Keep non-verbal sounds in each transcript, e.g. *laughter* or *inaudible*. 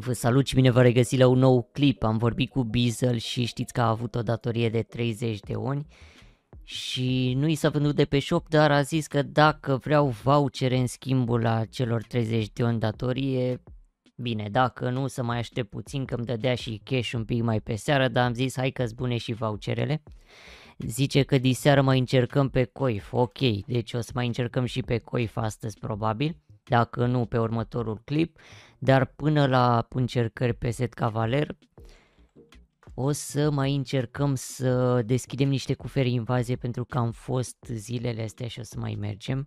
Vă salut și bine vă regăsi la un nou clip. Am vorbit cu Bizel și știți că a avut o datorie de 30 de ani și nu i s-a vândut de pe shop, dar a zis că dacă vreau vouchere în schimbul la celor 30 de ani datorie, bine, dacă nu, să mai aștept puțin că îmi dădea și cash un pic mai pe seară, dar am zis hai că ți bune și voucherele. Zice că diseară mai încercăm pe coif, ok, deci o să mai încercăm și pe coif astăzi probabil, dacă nu pe următorul clip dar până la încercări pe set cavaler, o să mai încercăm să deschidem niște cufere invazie pentru că am fost zilele astea și o să mai mergem.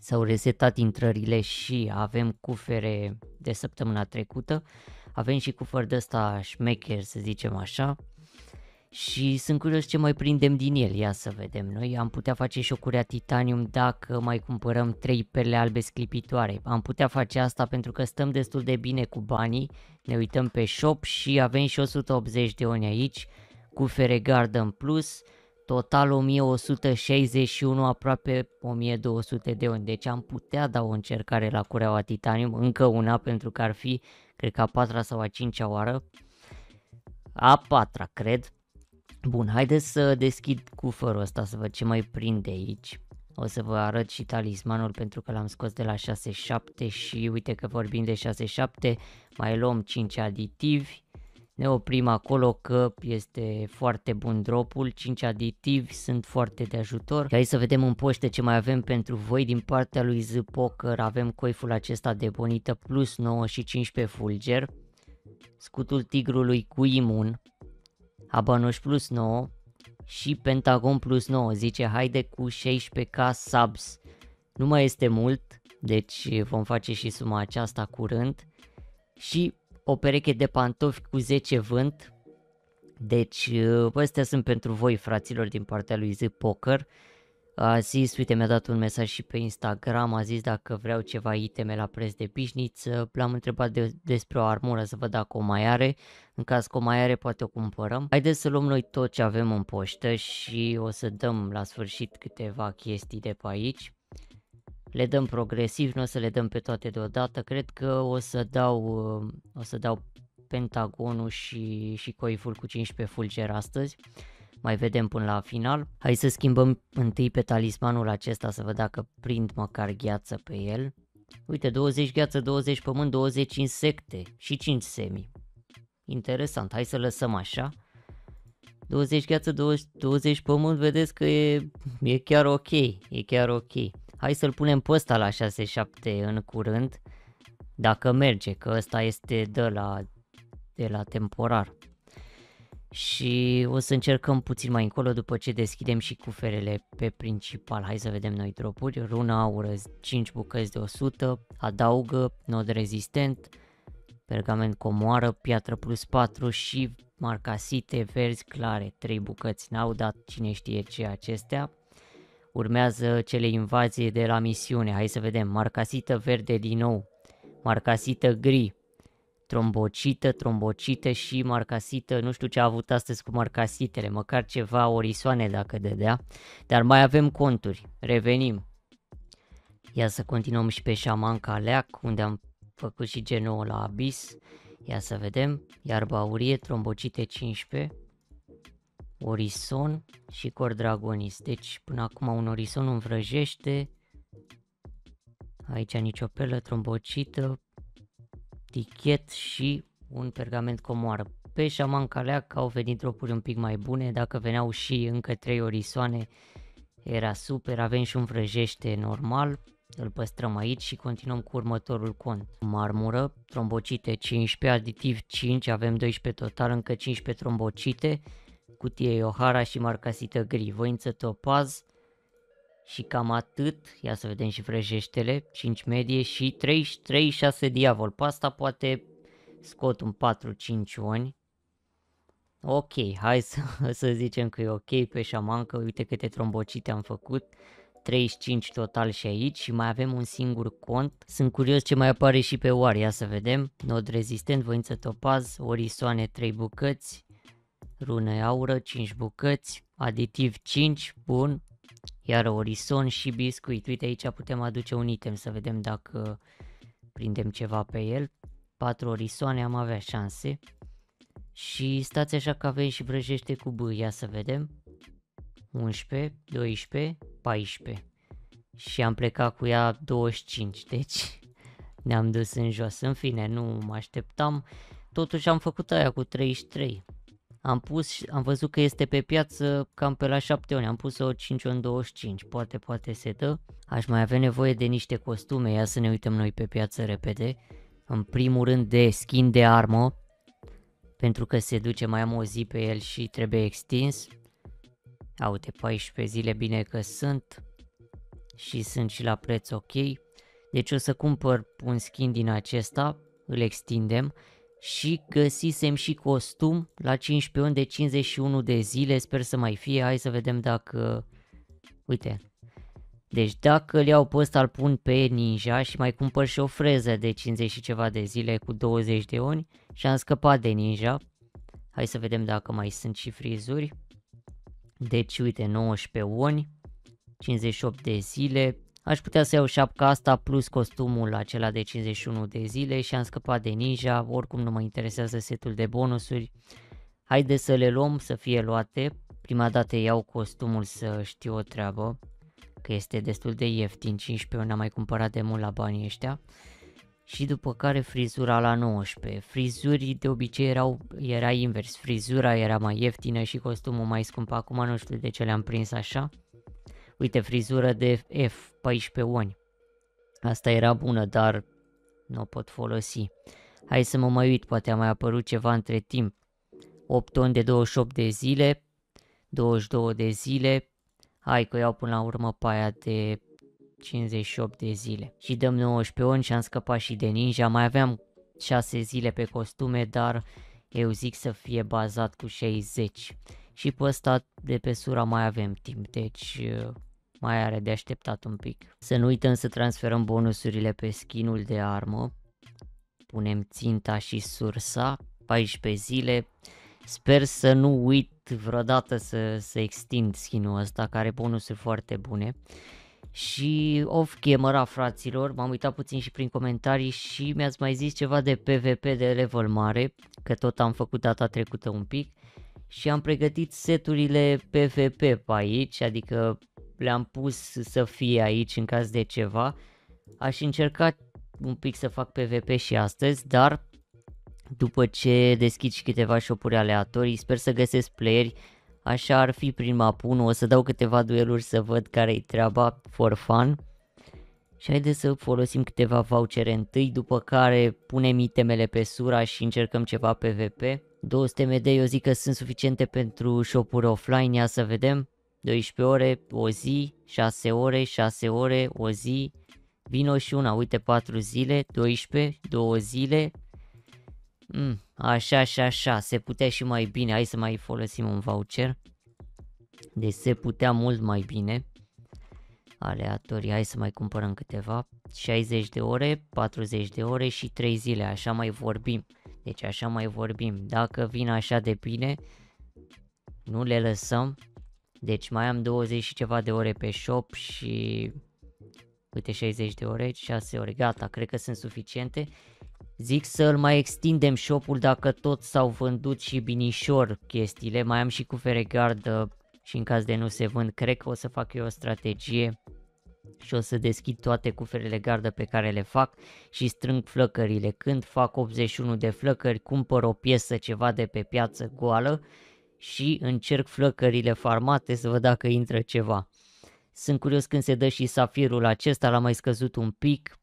S-au resetat intrările și avem cufere de săptămâna trecută. Avem și cufer de ăsta șmecher, să zicem așa, și sunt curios ce mai prindem din el, ia să vedem. Noi am putea face și o curea titanium dacă mai cumpărăm trei perle albe sclipitoare. Am putea face asta pentru că stăm destul de bine cu banii, ne uităm pe shop și avem și 180 de oni aici, cu feregardă în plus, total 1161, aproape 1200 de oni. Deci am putea da o încercare la cureaua titanium, încă una pentru că ar fi, cred că a patra sau a cincea oară. A patra, cred Bun, haideți să deschid cufărul ăsta să văd ce mai prinde aici. O să vă arăt și talismanul pentru că l-am scos de la 6-7 și uite că vorbim de 6-7, mai luăm 5 aditivi, ne oprim acolo că este foarte bun dropul, 5 aditivi sunt foarte de ajutor. Și hai să vedem în poște ce mai avem pentru voi din partea lui Z avem coiful acesta de bonită plus 9 și 15 fulger, scutul tigrului cu imun, Habanoș plus 9 și Pentagon plus 9, zice haide cu 16k subs. Nu mai este mult, deci vom face și suma aceasta curând. Și o pereche de pantofi cu 10 vânt, deci ă, astea sunt pentru voi fraților din partea lui Z Poker. A zis, uite mi-a dat un mesaj și pe Instagram, a zis dacă vreau ceva iteme la preț de pișniță, l-am întrebat de, despre o armură să văd dacă o mai are, în caz că o mai are poate o cumpărăm. Haideți să luăm noi tot ce avem în poștă și o să dăm la sfârșit câteva chestii de pe aici. Le dăm progresiv, nu o să le dăm pe toate deodată, cred că o să dau, o să dau Pentagonul și, și Coiful cu 15 fulger astăzi mai vedem până la final. Hai să schimbăm întâi pe talismanul acesta să văd dacă prind măcar gheață pe el. Uite, 20 gheață, 20 pământ, 20 insecte și 5 semi. Interesant, hai să lăsăm așa. 20 gheață, 20, 20 pământ, vedeți că e, e chiar ok, e chiar ok. Hai să-l punem pe ăsta la 6-7 în curând, dacă merge, că ăsta este de la, de la temporar și o să încercăm puțin mai încolo după ce deschidem și cuferele pe principal. Hai să vedem noi dropuri. Runa aură 5 bucăți de 100, adaugă, nod rezistent, pergament comoară, piatră plus 4 și marcasite verzi clare, 3 bucăți. N-au dat cine știe ce acestea. Urmează cele invazie de la misiune. Hai să vedem. Marcasită verde din nou. Marcasită gri trombocită, trombocită și marcasită, nu știu ce a avut astăzi cu marcasitele, măcar ceva orisoane dacă dădea, dar mai avem conturi, revenim. Ia să continuăm și pe șaman caleac, unde am făcut și genul la abis, ia să vedem, iar baurie, trombocite 15, orison și cor dragonis, deci până acum un orison îmi vrăjește, aici nicio pelă trombocită, tichet și un pergament comoară. Pe șaman Caleac au venit dropuri un pic mai bune, dacă veneau și încă trei orisoane era super, avem și un vrăjește normal, îl păstrăm aici și continuăm cu următorul cont. Marmură, trombocite 15, aditiv 5, avem 12 total, încă 15 trombocite, cutie Ohara și marcasită gri, voință topaz, și cam atât, ia să vedem și vrăjeștele, 5 medie și 33, 6 diavol. Pe asta poate scot un 4-5 oni. Ok, hai să, *laughs* să zicem că e ok pe șamancă, uite câte trombocite am făcut. 35 total și aici și mai avem un singur cont. Sunt curios ce mai apare și pe oar, ia să vedem. Nod rezistent, voință topaz, orisoane 3 bucăți, rune aură 5 bucăți, aditiv 5, bun, iar orison și biscuit, uite aici putem aduce un item să vedem dacă prindem ceva pe el. 4 orisoane am avea șanse. Și stați așa că avem și vrăjește cu B, ia să vedem. 11, 12, 14. Și am plecat cu ea 25, deci *laughs* ne-am dus în jos. În fine, nu mă așteptam. Totuși am făcut aia cu 33. Am pus, am văzut că este pe piață cam pe la 7 ori, am pus-o 5 ori 25, poate, poate se dă. Aș mai avea nevoie de niște costume, ia să ne uităm noi pe piață repede. În primul rând de skin de armă, pentru că se duce, mai am o zi pe el și trebuie extins. Aute, 14 zile bine că sunt și sunt și la preț ok. Deci o să cumpăr un skin din acesta, îl extindem și găsisem și costum la 15 ani de 51 de zile, sper să mai fie, hai să vedem dacă, uite, deci dacă le iau pe ăsta, îl pun pe Ninja și mai cumpăr și o freză de 50 și ceva de zile cu 20 de ani și am scăpat de Ninja. Hai să vedem dacă mai sunt și frizuri. Deci uite, 19 ani, 58 de zile, Aș putea să iau șapca asta plus costumul acela de 51 de zile și am scăpat de ninja, oricum nu mă interesează setul de bonusuri. Haide să le luăm să fie luate. Prima dată iau costumul să știu o treabă, că este destul de ieftin, 15 n-am mai cumpărat de mult la banii ăștia. Și după care frizura la 19. Frizurii de obicei erau, era invers, frizura era mai ieftină și costumul mai scump, acum nu știu de ce le-am prins așa. Uite, frizură de F14 oni. Asta era bună, dar nu o pot folosi. Hai să mă mai uit, poate a mai apărut ceva între timp. 8 toni de 28 de zile, 22 de zile, hai că iau până la urmă pe aia de 58 de zile. Și dăm 19 oni și am scăpat și de ninja, mai aveam 6 zile pe costume, dar eu zic să fie bazat cu 60. Și pe ăsta de pe sura mai avem timp, deci uh, mai are de așteptat un pic. Să nu uităm să transferăm bonusurile pe skinul de armă. Punem ținta și sursa, 14 zile. Sper să nu uit vreodată să, să extind skinul ăsta care are bonusuri foarte bune. Și off camera fraților, m-am uitat puțin și prin comentarii și mi-ați mai zis ceva de PvP de level mare, că tot am făcut data trecută un pic și am pregătit seturile PvP pe aici, adică le-am pus să fie aici în caz de ceva. Aș încerca un pic să fac PvP și astăzi, dar după ce deschid și câteva shopuri aleatorii, sper să găsesc playeri Așa ar fi prin map 1, o să dau câteva dueluri să văd care-i treaba for fun. Și haideți să folosim câteva vouchere întâi, după care punem itemele pe sura și încercăm ceva PvP. 200 MD eu zic că sunt suficiente pentru shop-uri offline, ia să vedem. 12 ore, o zi, 6 ore, 6 ore, o zi, vino și una, uite 4 zile, 12, 2 zile, mm, așa, așa, așa, se putea și mai bine, hai să mai folosim un voucher, deci se putea mult mai bine, aleatorii, hai să mai cumpărăm câteva, 60 de ore, 40 de ore și 3 zile, așa mai vorbim, deci așa mai vorbim, dacă vin așa de bine, nu le lăsăm, deci mai am 20 și ceva de ore pe shop și uite 60 de ore, 6 ore, gata, cred că sunt suficiente. Zic să îl mai extindem shop-ul dacă tot s-au vândut și binișor chestiile, mai am și cu feregardă și în caz de nu se vând, cred că o să fac eu o strategie și o să deschid toate cuferele gardă pe care le fac și strâng flăcările. Când fac 81 de flăcări, cumpăr o piesă ceva de pe piață goală și încerc flăcările farmate să văd dacă intră ceva. Sunt curios când se dă și safirul acesta, l-a mai scăzut un pic,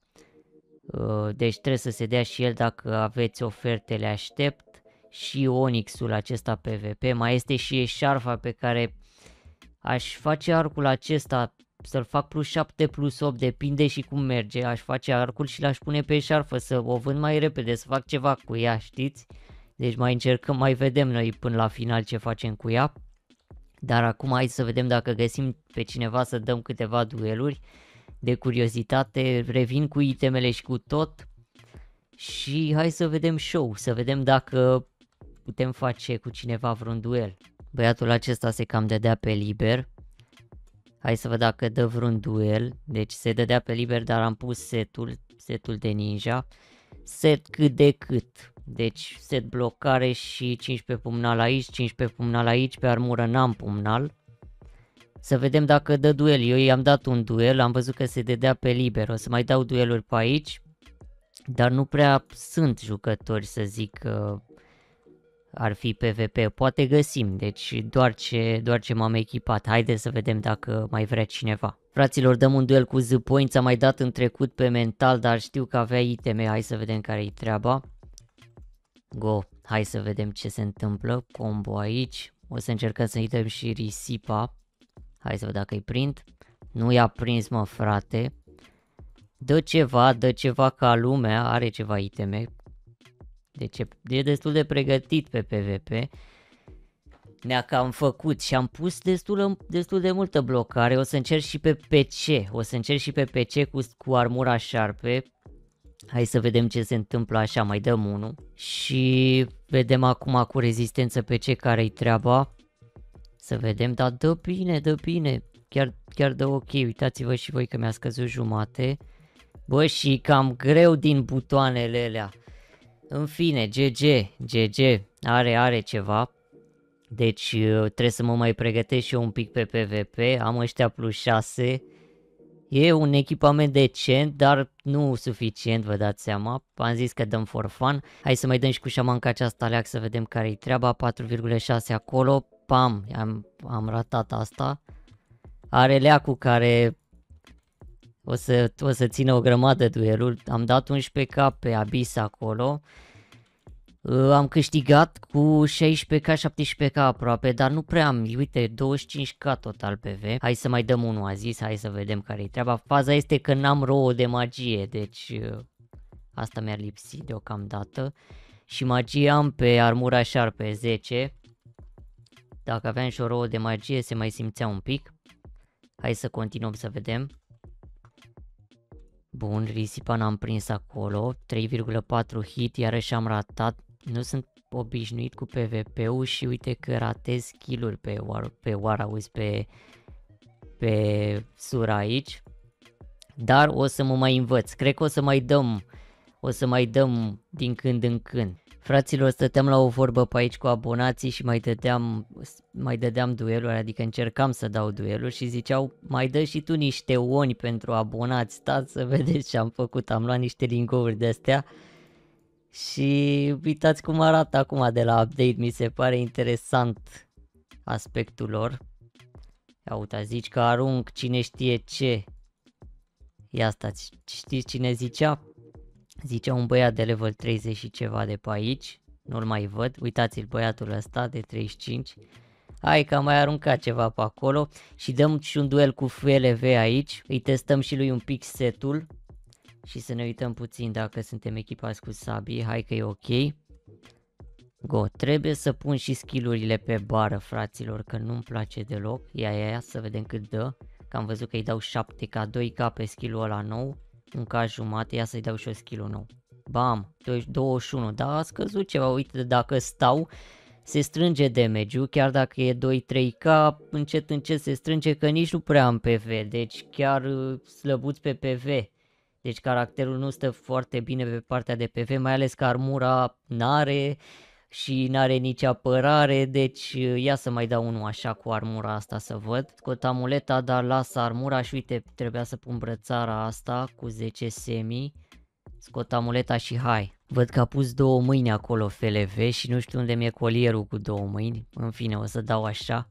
uh, deci trebuie să se dea și el dacă aveți ofertele aștept și Onyxul acesta PVP, mai este și eșarfa pe care aș face arcul acesta să-l fac plus 7 plus 8 depinde și cum merge, aș face arcul și l-aș pune pe eșarfă să o vând mai repede, să fac ceva cu ea, știți? Deci mai încercăm, mai vedem noi până la final ce facem cu ea. Dar acum hai să vedem dacă găsim pe cineva să dăm câteva dueluri. De curiozitate, revin cu itemele și cu tot. Și hai să vedem show, să vedem dacă putem face cu cineva vreun duel. Băiatul acesta se cam dădea pe liber. Hai să văd dacă dă vreun duel. Deci se dădea pe liber, dar am pus setul, setul de ninja. Set cât de cât. Deci set blocare și 15 pumnal aici, 15 pumnal aici, pe armură n-am pumnal. Să vedem dacă dă duel. Eu i-am dat un duel, am văzut că se dedea pe liber. O să mai dau dueluri pe aici. Dar nu prea sunt jucători să zic că ar fi PvP. Poate găsim, deci doar ce, doar ce m-am echipat. Haide să vedem dacă mai vrea cineva. Fraților, dăm un duel cu Z-Points. Am mai dat în trecut pe mental, dar știu că avea iteme. Hai să vedem care-i treaba. Go, hai să vedem ce se întâmplă, combo aici, o să încercăm să-i dăm și risipa, hai să văd dacă îi prind, nu i-a prins mă frate, dă ceva, dă ceva ca lumea, are ceva iteme, deci e destul de pregătit pe PvP, ne-a cam făcut și am pus destul, destul de multă blocare, o să încerc și pe PC, o să încerc și pe PC cu, cu armura șarpe, hai să vedem ce se întâmplă așa, mai dăm unul. Și vedem acum cu rezistență pe ce care-i treaba. Să vedem, dar dă bine, dă bine. Chiar, chiar dă ok, uitați-vă și voi că mi-a scăzut jumate. Bă, și cam greu din butoanele alea. În fine, GG, GG, are, are ceva. Deci uh, trebuie să mă mai pregătesc și eu un pic pe PvP, am ăștia plus 6 E un echipament decent, dar nu suficient, vă dați seama. Am zis că dăm for fun. Hai să mai dăm și cu șamanca aceasta leac să vedem care-i treaba. 4,6 acolo. Pam, am, am ratat asta. Are leacul care o să, o să țină o grămadă duelul. Am dat 11k pe Abyss acolo. Ă, am câștigat cu 16k, 17k aproape, dar nu prea am, uite, 25k total PV. Hai să mai dăm unul, a zis, hai să vedem care e treaba. Faza este că n-am rouă de magie, deci ă, asta mi-a lipsit deocamdată. Și magie am pe armura șarpe 10. Dacă aveam și o rouă de magie se mai simțea un pic. Hai să continuăm să vedem. Bun, risipa n-am prins acolo, 3,4 hit, iarăși am ratat, nu sunt obișnuit cu PvP-ul și uite că ratez skill pe, war, pe War auzi, pe, pe Sura aici. Dar o să mă mai învăț, cred că o să mai dăm, o să mai dăm din când în când. Fraților, stăteam la o vorbă pe aici cu abonații și mai dădeam, mai dădeam dueluri, adică încercam să dau dueluri și ziceau mai dă și tu niște oni pentru abonați, stați să vedeți ce am făcut, am luat niște lingouri de astea și uitați cum arată acum de la update, mi se pare interesant aspectul lor. Ia uita, zici că arunc cine știe ce. Ia stați, știți cine zicea? Zicea un băiat de level 30 și ceva de pe aici. Nu-l mai văd, uitați-l băiatul ăsta de 35. Hai că am mai aruncat ceva pe acolo și dăm și un duel cu FLV aici. Îi testăm și lui un pic setul și să ne uităm puțin dacă suntem echipați cu sabii, hai că e ok. Go, trebuie să pun și skillurile pe bară, fraților, că nu-mi place deloc. Ia, ia, ia, să vedem cât dă. Că am văzut că îi dau 7k, 2k pe skillul ăla nou. Un k jumate, ia să-i dau și o skill nou. Bam, 21, dar a scăzut ceva, uite, dacă stau, se strânge damage-ul, chiar dacă e 2-3k, încet încet se strânge că nici nu prea am PV, deci chiar uh, slăbuți pe PV. Deci caracterul nu stă foarte bine pe partea de PV, mai ales că armura n-are și n-are nici apărare, deci uh, ia să mai dau unul așa cu armura asta să văd. Scot amuleta, dar las armura și uite, trebuia să pun brățara asta cu 10 semi. Scot amuleta și hai. Văd că a pus două mâini acolo FLV și nu știu unde mi-e colierul cu două mâini. În fine, o să dau așa.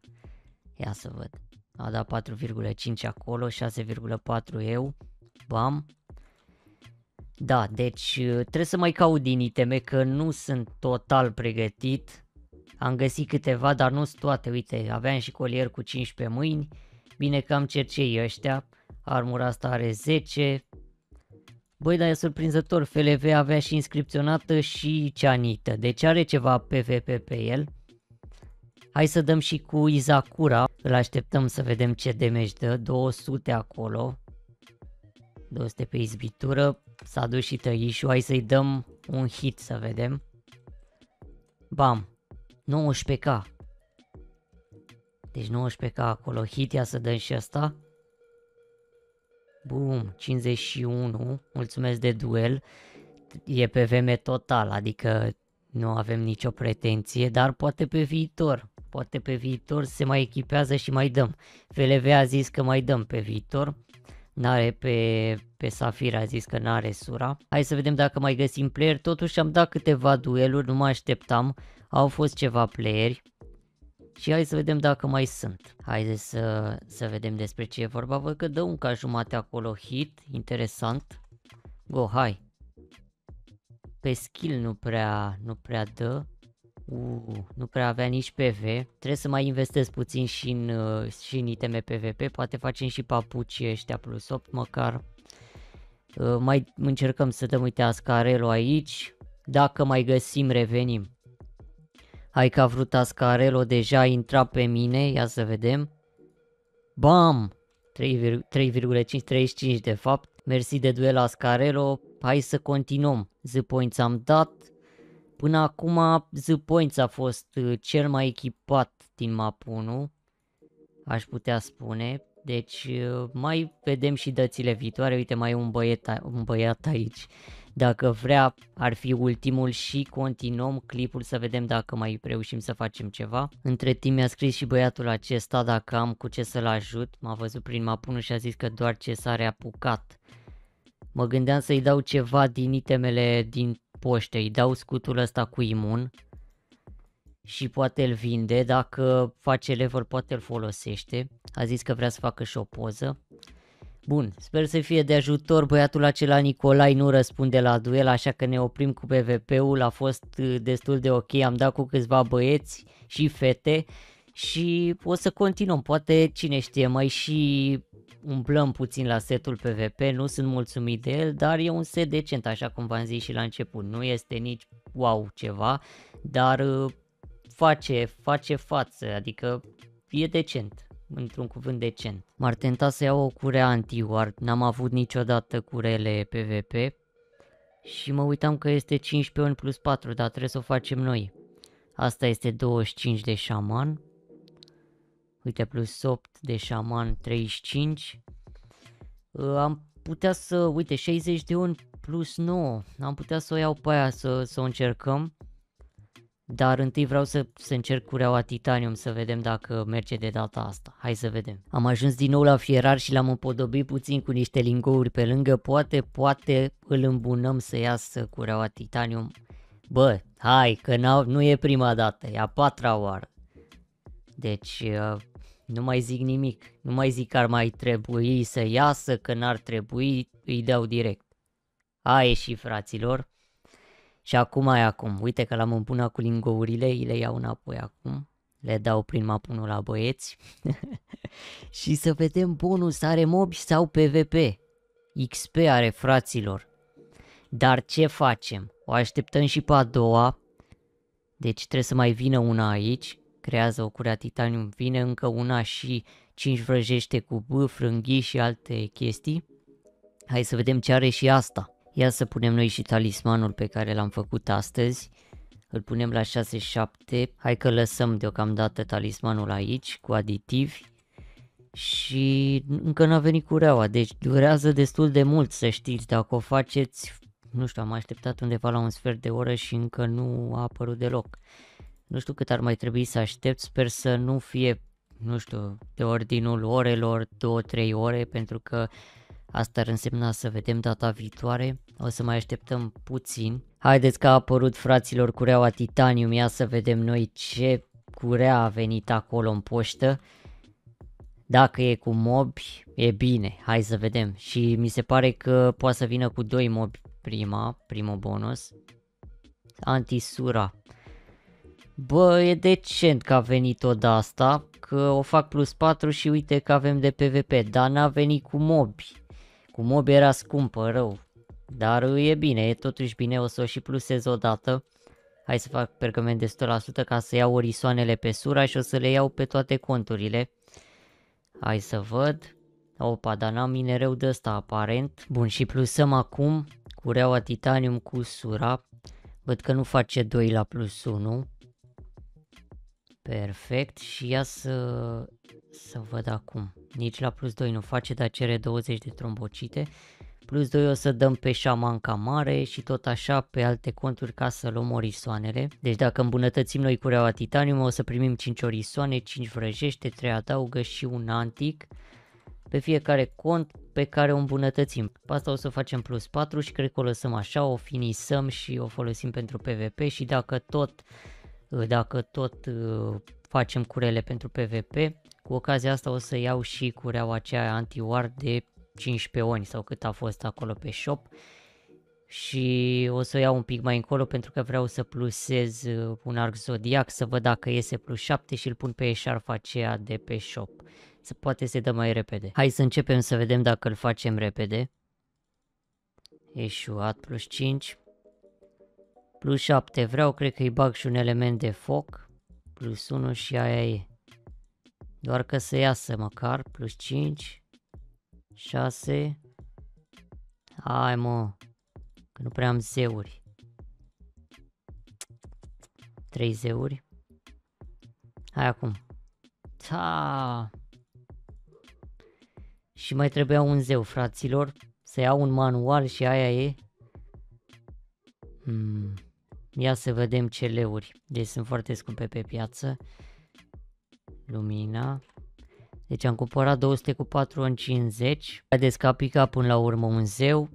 Ia să văd. A dat 4,5 acolo, 6,4 eu. Bam, da, deci uh, trebuie să mai caut din iteme că nu sunt total pregătit. Am găsit câteva, dar nu sunt toate. Uite, aveam și colier cu 15 mâini. Bine că am cercei ăștia. Armura asta are 10. Băi, dar e surprinzător. FLV avea și inscripționată și ceanită. Deci are ceva PVP pe el. Hai să dăm și cu Izakura. Îl așteptăm să vedem ce damage dă. 200 acolo. 200 pe izbitură, s-a dus și tăișul, hai să-i dăm un hit să vedem. Bam, 19k. Deci 19k acolo, hit, ia să dăm și asta. Bum, 51, mulțumesc de duel. E pe VM total, adică nu avem nicio pretenție, dar poate pe viitor. Poate pe viitor se mai echipează și mai dăm. FLV a zis că mai dăm pe viitor. N-are pe, pe Safir, a zis că n-are sura. Hai să vedem dacă mai găsim player. Totuși am dat câteva dueluri, nu mă așteptam. Au fost ceva playeri. Și hai să vedem dacă mai sunt. Haideți să, să vedem despre ce e vorba. Văd că dă un ca jumate acolo hit. Interesant. Go, hai. Pe skill nu prea, nu prea dă. Uh, nu prea avea nici PV. Trebuie să mai investesc puțin și în, uh, și în iteme PVP. Poate facem și papuci ăștia plus 8 măcar. Uh, mai încercăm să dăm, uite, Ascarelo aici. Dacă mai găsim, revenim. Hai că a vrut Ascarelo, deja intra intrat pe mine. Ia să vedem. Bam! 3,535 de fapt. Mersi de duel Ascarelo. Hai să continuăm. Z-points am dat. Până acum The Points a fost uh, cel mai echipat din map 1, aș putea spune. Deci uh, mai vedem și dățile viitoare, uite mai e un băiat, un băiat aici. Dacă vrea ar fi ultimul și continuăm clipul să vedem dacă mai reușim să facem ceva. Între timp mi-a scris și băiatul acesta dacă am cu ce să-l ajut, m-a văzut prin mapunul și a zis că doar ce s-a reapucat. Mă gândeam să-i dau ceva din itemele din poște, îi dau scutul ăsta cu imun și poate îl vinde, dacă face level poate îl folosește. A zis că vrea să facă și o poză. Bun, sper să fie de ajutor, băiatul acela Nicolai nu răspunde la duel, așa că ne oprim cu PvP-ul, a fost uh, destul de ok, am dat cu câțiva băieți și fete și o să continuăm, poate cine știe, mai și umblăm puțin la setul PvP, nu sunt mulțumit de el, dar e un set decent, așa cum v-am zis și la început. Nu este nici wow ceva, dar uh, face, face față, adică e decent într-un cuvânt decent. M-ar tenta să iau o curea anti ward n-am avut niciodată curele PvP și mă uitam că este 15 ori plus 4, dar trebuie să o facem noi. Asta este 25 de șaman, Uite, plus 8 de șaman 35. Ă, am putea să, uite, 60 de un plus 9. Am putea să o iau pe aia să, să o încercăm. Dar întâi vreau să, să încerc cureaua Titanium să vedem dacă merge de data asta. Hai să vedem. Am ajuns din nou la fierar și l-am împodobit puțin cu niște lingouri pe lângă. Poate, poate îl îmbunăm să iasă cureaua Titanium. Bă, hai că nu e prima dată, e a patra oară. Deci uh, nu mai zic nimic, nu mai zic că ar mai trebui să iasă, că n-ar trebui, îi dau direct. A ieșit fraților și acum ai acum, uite că l-am împunat cu lingourile, îi le iau înapoi acum, le dau prin mapunul la băieți *laughs* și să vedem bonus are mob sau PVP. XP are fraților. Dar ce facem? O așteptăm și pe a doua. Deci trebuie să mai vină una aici creează o curea titanium vine, încă una și 5 vrăjește cu B, frânghii și alte chestii. Hai să vedem ce are și asta. Ia să punem noi și talismanul pe care l-am făcut astăzi. Îl punem la 6-7. Hai că lăsăm deocamdată talismanul aici cu aditivi. Și încă n-a venit cureaua, deci durează destul de mult să știți. Dacă o faceți, nu știu, am așteptat undeva la un sfert de oră și încă nu a apărut deloc. Nu știu cât ar mai trebui să aștept, sper să nu fie, nu știu, de ordinul orelor, 2-3 ore, pentru că asta ar însemna să vedem data viitoare. O să mai așteptăm puțin. Haideți că a apărut fraților cureaua Titanium, ia să vedem noi ce curea a venit acolo în poștă. Dacă e cu mobi, e bine, hai să vedem. Și mi se pare că poate să vină cu doi mobi prima, primul bonus. Antisura. Bă, e decent că a venit oda asta, că o fac plus 4 și uite că avem de PvP, dar n-a venit cu mobi. Cu mobi era scumpă, rău. Dar e bine, e totuși bine, o să o și plusez odată. Hai să fac pergament de 100% ca să iau orisoanele pe sura și o să le iau pe toate conturile. Hai să văd. Opa, dar n-am minereu de ăsta aparent. Bun, și plusăm acum cureaua titanium cu sura. Văd că nu face 2 la plus 1. Perfect, și ia să, să văd acum. Nici la plus 2 nu face, dar cere 20 de trombocite. Plus 2 o să dăm pe șamanca mare și tot așa pe alte conturi ca să luăm orisoanele. Deci dacă îmbunătățim noi cureaua titanium o să primim 5 orisoane, 5 vrăjește, 3 adaugă și un antic pe fiecare cont pe care o îmbunătățim. Pe asta o să facem plus 4 și cred că o lăsăm așa, o finisăm și o folosim pentru PvP și dacă tot Ă, dacă tot ă, facem curele pentru PvP, cu ocazia asta o să iau și cureaua aceea anti-war de 15 ani sau cât a fost acolo pe shop și o să o iau un pic mai încolo pentru că vreau să plusez ă, un arc zodiac să văd dacă iese plus 7 și îl pun pe eșarfa aceea de pe shop. Să poate se dă mai repede. Hai să începem să vedem dacă îl facem repede. Eșuat plus 5. Plus 7 vreau, cred că îi bag și un element de foc. Plus 1 și aia e. Doar că să iasă măcar. Plus 5. 6. Hai mă. Că nu prea am zeuri. 3 zeuri. Hai acum. Ta. Și mai trebuia un zeu, fraților. Să iau un manual și aia e. Hmm. Ia să vedem ce leuri. Deci sunt foarte scumpe pe piață. Lumina. Deci am cumpărat 200 cu 4 în 50. Haideți că a picat până la urmă un zeu.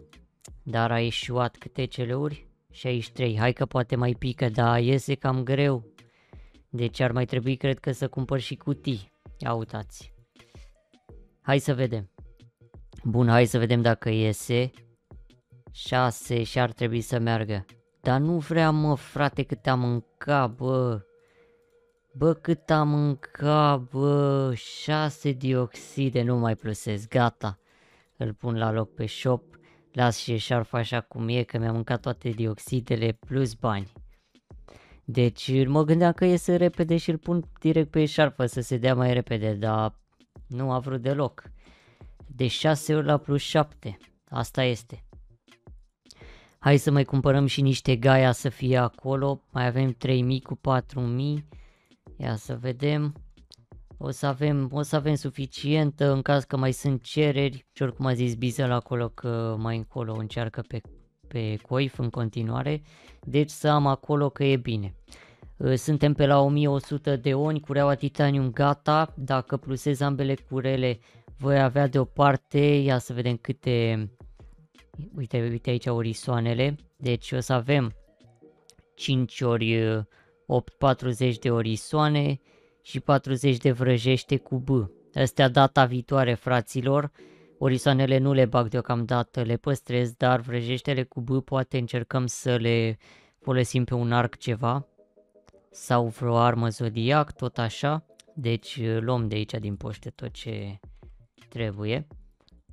Dar a ieșuat câte celeuri? 63. Hai că poate mai pică, dar iese cam greu. Deci ar mai trebui, cred că, să cumpăr și cutii. Ia uitați. Hai să vedem. Bun, hai să vedem dacă iese. 6 și ar trebui să meargă. Dar nu vrea, mă, frate, cât am mâncat, bă. Bă, cât am mâncat, bă, 6 dioxide, nu mai plusesc, gata. Îl pun la loc pe shop, las și eșarfa așa cum e, că mi-am mâncat toate dioxidele plus bani. Deci mă gândeam că iese repede și îl pun direct pe eșarfă să se dea mai repede, dar nu a vrut deloc. De deci, 6 ori la plus 7, asta este. Hai să mai cumpărăm și niște gaia să fie acolo. Mai avem 3000 cu 4000. Ia să vedem. O să avem, o să avem suficientă în caz că mai sunt cereri. Și oricum a zis Bizel acolo că mai încolo încearcă pe, pe coif în continuare. Deci să am acolo că e bine. Ă, suntem pe la 1100 de oni, cureaua Titanium gata, dacă plusez ambele curele voi avea deoparte, ia să vedem câte Uite, uite aici orisoanele. Deci o să avem 5 ori 8, uh, 40 de orisoane și 40 de vrăjește cu B. Astea data viitoare, fraților. Orisoanele nu le bag deocamdată, le păstrez, dar vrăjeștele cu B poate încercăm să le folosim pe un arc ceva. Sau vreo armă zodiac, tot așa. Deci uh, luăm de aici din poște tot ce trebuie.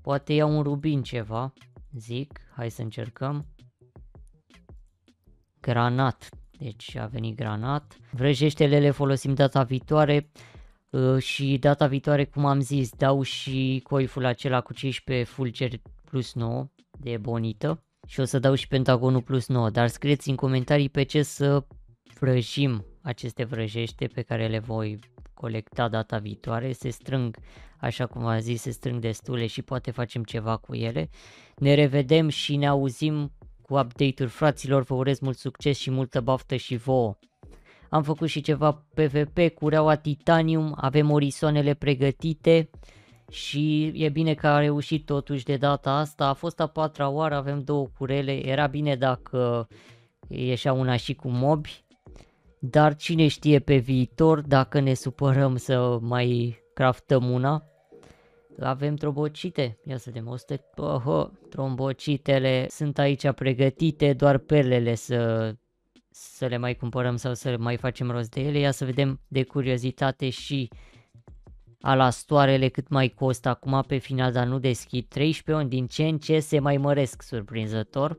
Poate iau un rubin ceva zic, hai să încercăm. Granat, deci a venit granat. Vrăjeștele le folosim data viitoare uh, și data viitoare, cum am zis, dau și coiful acela cu 15 fulgeri plus 9 de bonită și o să dau și pentagonul plus 9, dar scrieți în comentarii pe ce să prăjim aceste vrăjește pe care le voi colecta data viitoare, se strâng, așa cum am zis, se strâng destule și poate facem ceva cu ele. Ne revedem și ne auzim cu update-uri fraților, vă urez mult succes și multă baftă și vouă. Am făcut și ceva PvP, cu reaua Titanium, avem orisoanele pregătite și e bine că a reușit totuși de data asta. A fost a patra oară, avem două curele, era bine dacă ieșea una și cu mobi, dar cine știe pe viitor dacă ne supărăm să mai craftăm una. Avem trombocite, ia să demonstre. Oho, trombocitele sunt aici pregătite, doar perlele să, să le mai cumpărăm sau să mai facem rost de ele. Ia să vedem de curiozitate și alastoarele cât mai costă acum pe final, dar nu deschid. 13 ani din ce în ce se mai măresc surprinzător.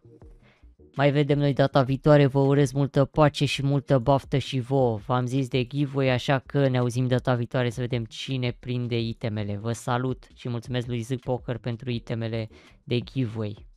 Mai vedem noi data viitoare, vă urez multă pace și multă baftă și vouă. V-am zis de giveaway, așa că ne auzim data viitoare să vedem cine prinde itemele. Vă salut și mulțumesc lui Zic Poker pentru itemele de giveaway.